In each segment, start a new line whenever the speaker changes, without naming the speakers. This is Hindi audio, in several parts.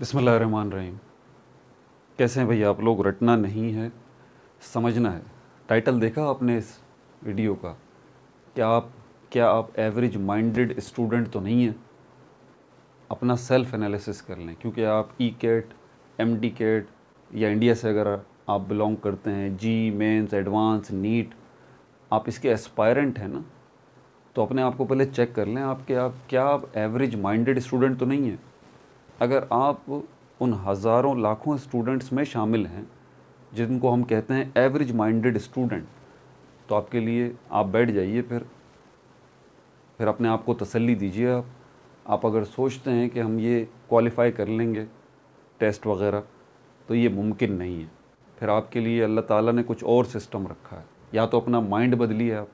बिसमान रहीम कैसे हैं भैया आप लोग रटना नहीं है समझना है टाइटल देखा आपने इस वीडियो का क्या आप क्या आप एवरेज माइंडेड स्टूडेंट तो नहीं हैं अपना सेल्फ एनालिसिस कर लें क्योंकि आप E CAT M D CAT या इंडिया से अगर आप बिलोंग करते हैं जी मेंस एडवांस नीट आप इसके एस्पायरेंट हैं ना तो अपने आप को पहले चेक कर लें आप आप क्या आप एवरेज माइंडेड स्टूडेंट तो नहीं हैं अगर आप उन हज़ारों लाखों स्टूडेंट्स में शामिल हैं जिनको हम कहते हैं एवरेज माइंडेड स्टूडेंट तो आपके लिए आप बैठ जाइए फिर फिर अपने आप को तसल्ली दीजिए आप आप अगर सोचते हैं कि हम ये क्वालिफ़ाई कर लेंगे टेस्ट वगैरह तो ये मुमकिन नहीं है फिर आपके लिए अल्लाह ताला ने कुछ और सिस्टम रखा है या तो अपना माइंड बदलिए आप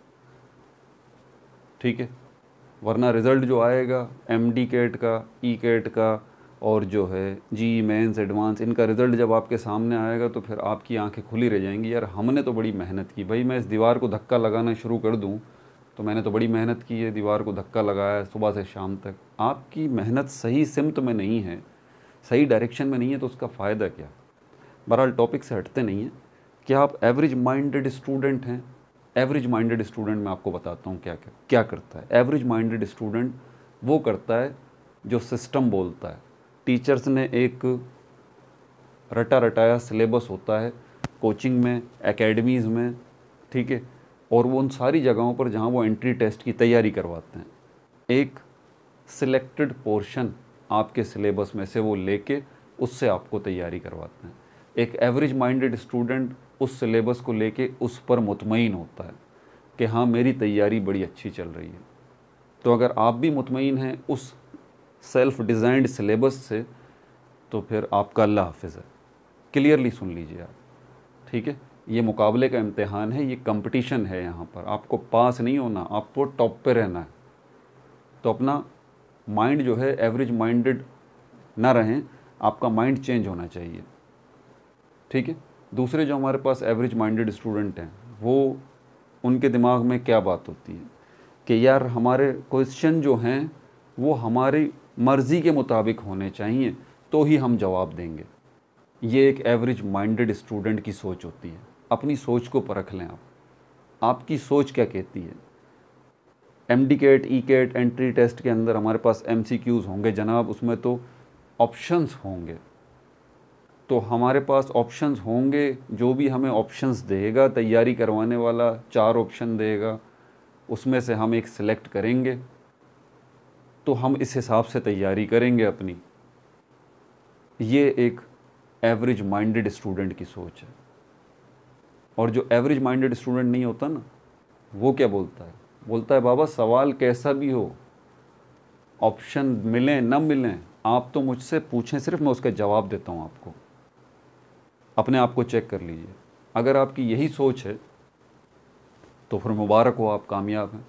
ठीक है वरना रिज़ल्ट जो आएगा एम डी कैट का ई e कैट का और जो है जी मेंस एडवांस इनका रिज़ल्ट जब आपके सामने आएगा तो फिर आपकी आंखें खुली रह जाएंगी यार हमने तो बड़ी मेहनत की भाई मैं इस दीवार को धक्का लगाना शुरू कर दूँ तो मैंने तो बड़ी मेहनत की है दीवार को धक्का लगाया सुबह से शाम तक आपकी मेहनत सही सिमत में नहीं है सही डायरेक्शन में नहीं है तो उसका फ़ायदा क्या बहरहाल टॉपिक से हटते नहीं हैं क्या आप एवरेज माइंडेड स्टूडेंट हैं एवरेज माइंडेड स्टूडेंट मैं आपको बताता हूँ क्या क्या क्या करता है एवरेज माइंडेड स्टूडेंट वो करता है जो सिस्टम बोलता है टीचर्स ने एक रटा रटाया सिलेबस होता है कोचिंग में एकेडमीज़ में ठीक है और वो उन सारी जगहों पर जहाँ वो एंट्री टेस्ट की तैयारी करवाते हैं एक सिलेक्टेड पोर्शन आपके सिलेबस में से वो लेके उससे आपको तैयारी करवाते हैं एक एवरेज माइंडेड स्टूडेंट उस सिलेबस को लेके उस पर मुतमिन होता है कि हाँ मेरी तैयारी बड़ी अच्छी चल रही है तो अगर आप भी मुतमिन हैं उस सेल्फ डिज़ाइंड सिलेबस से तो फिर आपका अल्लाह हाफिज़ है क्लियरली सुन लीजिए आप ठीक है ये मुकाबले का इम्तहान है ये कंपटीशन है यहाँ पर आपको पास नहीं होना आपको टॉप पे रहना है तो अपना माइंड जो है एवरेज माइंडेड ना रहें आपका माइंड चेंज होना चाहिए ठीक है दूसरे जो हमारे पास एवरेज माइंडेड स्टूडेंट हैं वो उनके दिमाग में क्या बात होती है कि यार हमारे क्वेश्चन जो हैं वो हमारी मर्ज़ी के मुताबिक होने चाहिए तो ही हम जवाब देंगे ये एक एवरेज माइंडेड स्टूडेंट की सोच होती है अपनी सोच को परख लें आप आपकी सोच क्या कहती है M D CAT E CAT entry test के अंदर हमारे पास एम सी क्यूज़ होंगे जनाब उसमें तो ऑप्शंस होंगे तो हमारे पास ऑप्शंस होंगे जो भी हमें ऑप्शंस देगा तैयारी करवाने वाला चार ऑप्शन देगा उसमें से हम एक सिलेक्ट करेंगे तो हम इस हिसाब से तैयारी करेंगे अपनी ये एक एवरेज माइंडेड स्टूडेंट की सोच है और जो एवरेज माइंडेड स्टूडेंट नहीं होता ना वो क्या बोलता है बोलता है बाबा सवाल कैसा भी हो ऑप्शन मिलें ना मिलें आप तो मुझसे पूछें सिर्फ मैं उसका जवाब देता हूँ आपको अपने आप को चेक कर लीजिए अगर आपकी यही सोच है तो फिर मुबारक हो आप कामयाब हैं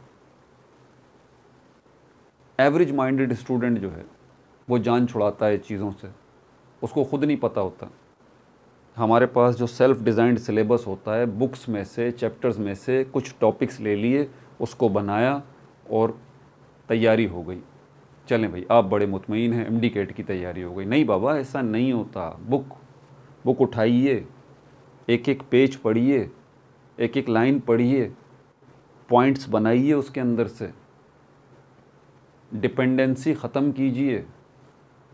एवरेज माइंडेड स्टूडेंट जो है वो जान छुड़ाता है चीज़ों से उसको ख़ुद नहीं पता होता हमारे पास जो सेल्फ डिज़ाइंड सिलेबस होता है बुक्स में से चैप्टर्स में से कुछ टॉपिक्स ले लिए उसको बनाया और तैयारी हो गई चलें भाई आप बड़े मुतमिन हैं एम कैट की तैयारी हो गई नहीं बाबा ऐसा नहीं होता बुक बुक उठाइए एक एक पेज पढ़िए एक एक लाइन पढ़िए पॉइंट्स बनाइए उसके अंदर से डिपेंडेंसी ख़त्म कीजिए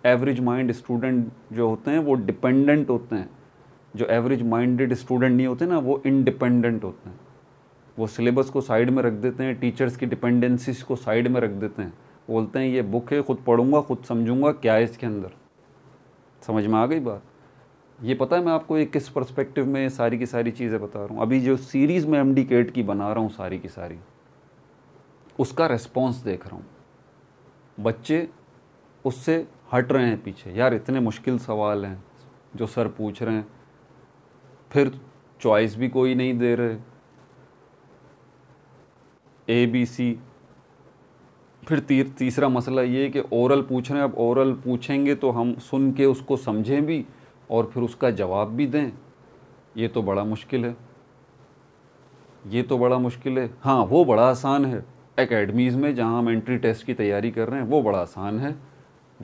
एवरेज माइंड स्टूडेंट जो होते हैं वो डिपेंडेंट होते हैं जो एवरेज माइंडेड स्टूडेंट नहीं होते ना वो इनडिपेंडेंट होते हैं वो सिलेबस को साइड में रख देते हैं टीचर्स की डिपेंडेंसीज को साइड में रख देते हैं बोलते हैं ये बुक है खुद पढ़ूंगा खुद समझूंगा क्या है इसके अंदर समझ में आ गई बात ये पता है मैं आपको एक किस परस्पेक्टिव में सारी की सारी चीज़ें बता रहा हूँ अभी जो सीरीज़ में एम डी केट की बना रहा हूँ सारी की सारी उसका रेस्पॉन्स देख रहा हूँ बच्चे उससे हट रहे हैं पीछे यार इतने मुश्किल सवाल हैं जो सर पूछ रहे हैं फिर चॉइस भी कोई नहीं दे रहे ए बी सी फिर ती, तीसरा मसला ये कि ओरल पूछ रहे हैं अब ओरल पूछेंगे तो हम सुन के उसको समझें भी और फिर उसका जवाब भी दें ये तो बड़ा मुश्किल है ये तो बड़ा मुश्किल है हाँ वो बड़ा आसान है एकेडमीज़ में जहाँ हम एंट्री टेस्ट की तैयारी कर रहे हैं वो बड़ा आसान है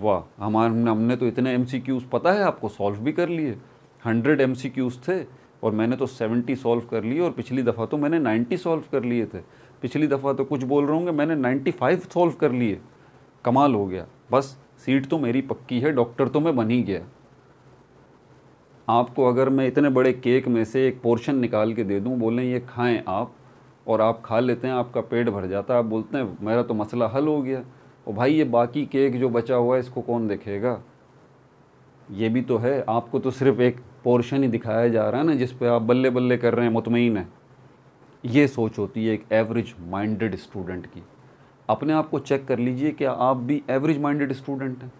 वाह हमारे हमने तो इतने एम पता है आपको सॉल्व भी कर लिए हंड्रेड एम थे और मैंने तो सेवेंटी सॉल्व कर लिए और पिछली दफ़ा तो मैंने नाइन्टी सॉल्व कर लिए थे पिछली दफ़ा तो कुछ बोल रहे होंगे मैंने नाइन्टी फाइव सॉल्व कर लिए कमाल हो गया बस सीट तो मेरी पक्की है डॉक्टर तो मैं बन ही गया आपको अगर मैं इतने बड़े केक में से एक पोर्शन निकाल के दे दूँ बोलें ये खाएं आप और आप खा लेते हैं आपका पेट भर जाता है आप बोलते हैं मेरा तो मसला हल हो गया और भाई ये बाकी केक जो बचा हुआ है इसको कौन देखेगा ये भी तो है आपको तो सिर्फ एक पोर्शन ही दिखाया जा रहा है ना जिस पर आप बल्ले बल्ले कर रहे हैं मुतमिन है ये सोच होती है एक एवरेज माइंडेड स्टूडेंट की अपने आप को चेक कर लीजिए क्या आप भी एवरेज माइंडेड स्टूडेंट हैं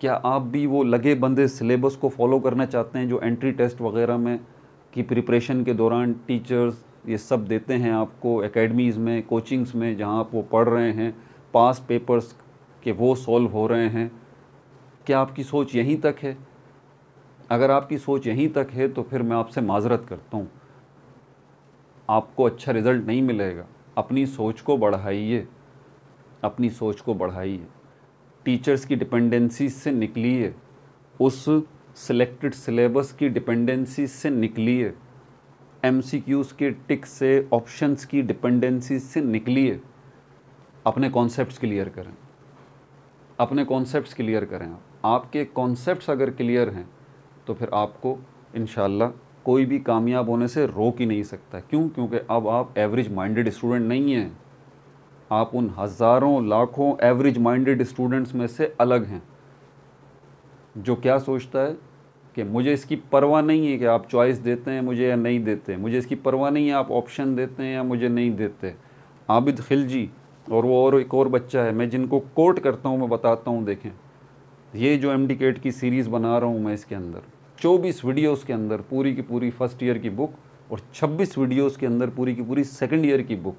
क्या आप भी वो लगे बंदे सिलेबस को फॉलो करना चाहते हैं जो एंट्री टेस्ट वगैरह में की प्रिपरेशन के दौरान टीचर्स ये सब देते हैं आपको एकेडमीज़ में कोचिंग्स में जहाँ आप वो पढ़ रहे हैं पास पेपर्स के वो सॉल्व हो रहे हैं क्या आपकी सोच यहीं तक है अगर आपकी सोच यहीं तक है तो फिर मैं आपसे माजरत करता हूँ आपको अच्छा रिज़ल्ट नहीं मिलेगा अपनी सोच को बढ़ाइए अपनी सोच को बढ़ाइए टीचर्स की डिपेंडेंसी से निकलिए उस सिलेक्टेड सिलेबस की डिपेंडेंसी से निकलिए एम के टिक से ऑप्शंस की डिपेंडेंसी से निकलिए अपने कॉन्सेप्ट्स क्लियर करें अपने कॉन्सेप्ट्स क्लियर करें आप आपके कॉन्सेप्ट्स अगर क्लियर हैं तो फिर आपको इन कोई भी कामयाब होने से रोक ही नहीं सकता क्यों क्योंकि अब आप एवरेज माइंडेड स्टूडेंट नहीं हैं आप उन हज़ारों लाखों एवरेज माइंडेड स्टूडेंट्स में से अलग हैं जो क्या सोचता है कि मुझे इसकी परवाह नहीं है कि आप चॉइस देते हैं मुझे या नहीं देते मुझे इसकी परवाह नहीं है आप ऑप्शन देते हैं या मुझे नहीं देते आबिद खिलजी और वो और एक और बच्चा है मैं जिनको कोट करता हूँ मैं बताता हूँ देखें ये जो एम केट की सीरीज़ बना रहा हूँ मैं इसके अंदर चौबीस वीडियोज़ के अंदर पूरी की पूरी फ़र्स्ट ईयर की बुक और छब्बीस वीडियोज़ के अंदर पूरी की पूरी सेकेंड ईयर की बुक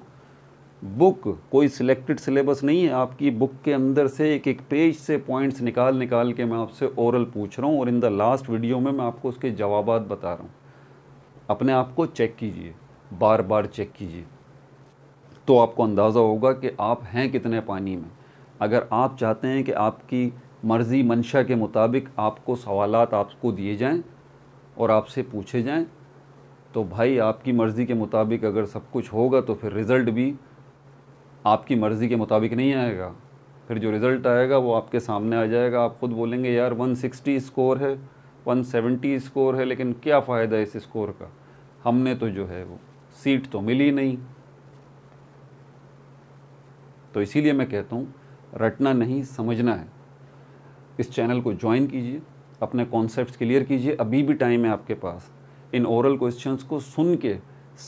बुक कोई सिलेक्टेड सिलेबस नहीं है आपकी बुक के अंदर से एक एक पेज से पॉइंट्स निकाल निकाल के मैं आपसे ओरल पूछ रहा हूँ और इन द लास्ट वीडियो में मैं आपको उसके जवाब बता रहा हूँ अपने आप को चेक कीजिए बार बार चेक कीजिए तो आपको अंदाज़ा होगा कि आप हैं कितने पानी में अगर आप चाहते हैं कि आपकी मर्ज़ी मंशा के मुताबिक आपको सवाल आपको दिए जाएँ और आपसे पूछे जाएँ तो भाई आपकी मर्ज़ी के मुताबिक अगर सब कुछ होगा तो फिर रिज़ल्ट भी आपकी मर्ज़ी के मुताबिक नहीं आएगा फिर जो रिज़ल्ट आएगा वो आपके सामने आ जाएगा आप खुद बोलेंगे यार 160 स्कोर है 170 स्कोर है लेकिन क्या फ़ायदा है इस स्कोर का हमने तो जो है वो सीट तो मिली नहीं तो इसीलिए मैं कहता हूँ रटना नहीं समझना है इस चैनल को ज्वाइन कीजिए अपने कॉन्सेप्ट क्लियर कीजिए अभी भी टाइम है आपके पास इन ओरल क्वेश्चंस को सुन के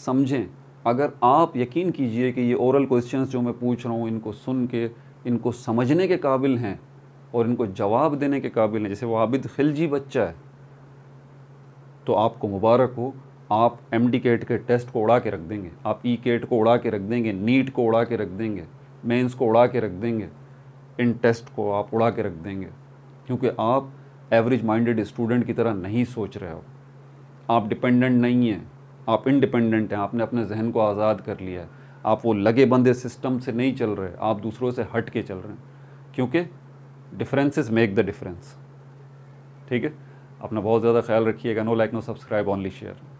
समझें अगर आप यकीन कीजिए कि ये ओरल क्वेश्चंस जो मैं पूछ रहा हूँ इनको सुन के इनको समझने के काबिल हैं और इनको जवाब देने के काबिल हैं जैसे वो आबिद खिलजी बच्चा है तो आपको मुबारक हो आप एम डी केट के टेस्ट को उड़ा के रख देंगे आप ई e केट को उड़ा के रख देंगे नीट को उड़ा के रख देंगे मेंस को उड़ा के रख देंगे इन टेस्ट को आप उड़ा के रख देंगे क्योंकि आप एवरेज माइंडेड स्टूडेंट की तरह नहीं सोच रहे हो आप डिपेंडेंट नहीं हैं आप इंडिपेंडेंट हैं आपने अपने जहन को आज़ाद कर लिया है आप वो लगे बंदे सिस्टम से नहीं चल रहे आप दूसरों से हट के चल रहे हैं क्योंकि डिफरेंसेस मेक द डिफरेंस ठीक है अपना बहुत ज़्यादा ख्याल रखिएगा no like no subscribe only share